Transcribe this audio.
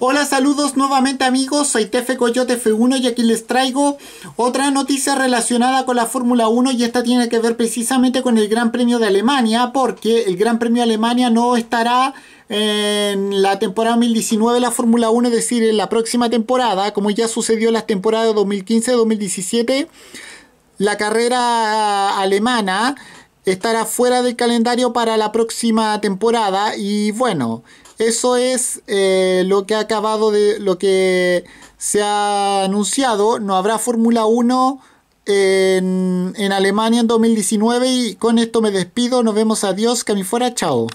Hola, saludos nuevamente amigos, soy Tefe Coyote F1 y aquí les traigo otra noticia relacionada con la Fórmula 1 y esta tiene que ver precisamente con el Gran Premio de Alemania porque el Gran Premio de Alemania no estará en la temporada 2019 de la Fórmula 1, es decir, en la próxima temporada, como ya sucedió en las temporadas 2015-2017, la carrera alemana estará fuera del calendario para la próxima temporada y bueno, eso es eh, lo que ha acabado de lo que se ha anunciado. No habrá Fórmula 1 en, Alemania en 2019 y con esto me despido. Nos vemos, adiós, que fuera, chao.